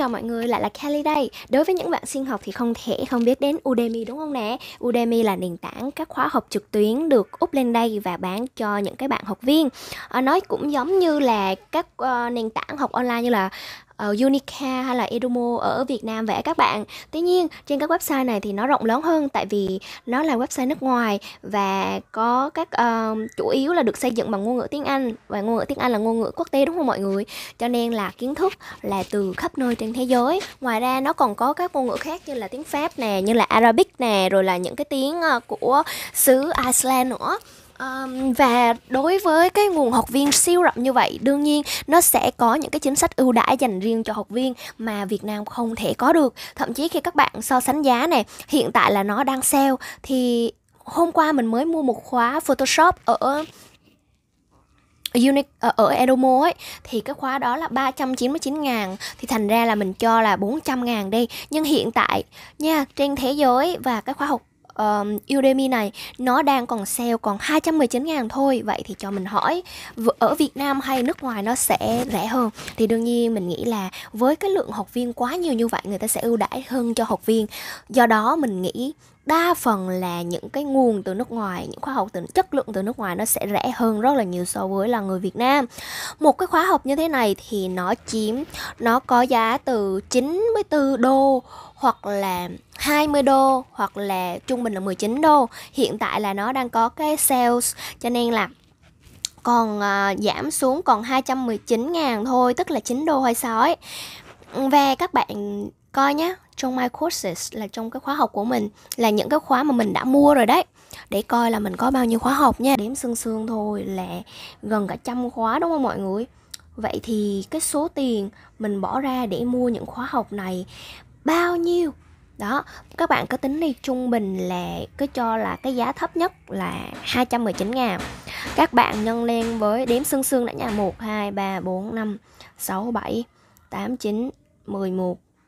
Chào mọi người, lại là Kelly đây. Đối với những bạn sinh học thì không thể không biết đến Udemy đúng không nè? Udemy là nền tảng các khóa học trực tuyến được úp lên đây và bán cho những cái bạn học viên. À, nói cũng giống như là các uh, nền tảng học online như là uh, Unica hay là Edumo ở Việt Nam vẽ các bạn. Tuy nhiên trên các website này thì nó rộng lớn hơn tại vì nó là website nước ngoài và có các uh, chủ yếu là được xây dựng bằng ngôn ngữ tiếng Anh và ngôn ngữ tiếng Anh là ngôn ngữ quốc tế đúng không mọi người? Cho nên là kiến thức là từ khắp nơi trên thế giới. Ngoài ra nó còn có các ngôn ngữ khác như là tiếng Pháp nè, như là Arabic nè, rồi là những cái tiếng uh, của xứ Iceland nữa. Um, và đối với cái nguồn học viên siêu rộng như vậy đương nhiên nó sẽ có những cái chính sách ưu đãi dành riêng cho học viên mà Việt Nam không thể có được thậm chí khi các bạn so sánh giá này hiện tại là nó đang sale thì hôm qua mình mới mua một khóa Photoshop ở Unique, ở Edomo ấy thì cái khóa đó là 399 ngàn thì thành ra là mình cho là 400 ngàn đi nhưng hiện tại nha trên thế giới và cái khóa học uh, Udemy này nó đang còn sale còn 219 ngàn thôi vậy thì cho mình hỏi ở Việt Nam hay nước ngoài nó sẽ rẻ hơn thì đương nhiên mình nghĩ là với cái lượng học viên quá nhiều như vậy người ta sẽ ưu đãi hơn cho học viên do đó mình nghĩ đa phần là những cái nguồn từ nước ngoài những khóa học từ chất lượng từ nước ngoài nó sẽ rẻ hơn rất là nhiều so với là người Việt Nam một cái khóa học như thế này thì nó chiếm nó có giá từ 94 đô hoặc là 20 đô hoặc là trung bình là 19 đô hiện tại là nó đang có cái sales cho nên là còn uh, giảm xuống còn 219 ngàn thôi tức là 9 đô hay sói Về các bạn coi nhé trong my courses là trong cái khóa học của mình là những cái khóa mà mình đã mua rồi đấy để coi là mình có bao nhiêu khóa học nha đếm xương xương thôi là gần cả trăm khóa đúng không mọi người vậy thì cái số tiền mình bỏ ra để mua những khóa học này bao nhiêu đó các bạn có tính đi trung bình là cứ cho là cái giá thấp nhất là 219 ngàn các bạn nhân lên với đếm xương xương đã nhà 1 2 3 4 5 6 7 8 9 11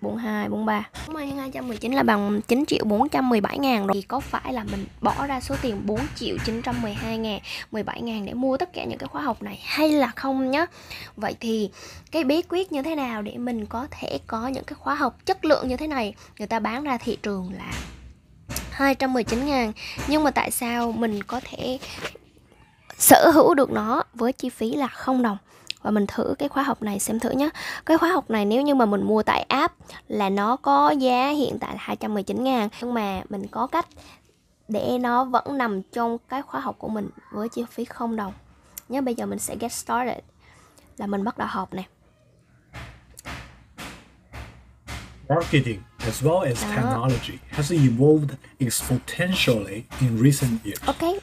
42, 43 219 là bằng 9 triệu 417 ngàn rồi Thì có phải là mình bỏ ra số tiền 4 triệu 912 ngàn 17 ngàn để mua tất cả những cái khóa học này hay là không nhá Vậy thì cái bí quyết như thế nào để mình có thể có những cái khóa học chất lượng như thế này Người ta bán ra thị trường là 219 ngàn Nhưng mà tại sao mình có thể sở hữu được nó với chi phí là không đồng và mình thử cái khóa học này xem thử nhé cái khóa học này nếu như mà mình mua tại app là nó có giá hiện tại là 219 ngàn nhưng mà mình có cách để nó vẫn nằm trong cái khóa học của mình với chi phí không đồng nhớ bây giờ mình sẽ get started là mình bắt đầu học này Marketing as well as Đó. technology has evolved exponentially in recent years. Okay.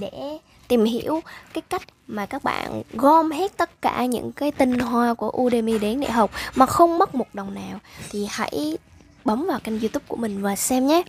Vậy tìm hiểu cái cách mà các bạn gom hết tất cả những cái tinh hoa của Udemy đến để học mà không mất một đồng nào thì hãy bấm vào kênh YouTube của mình và xem nhé.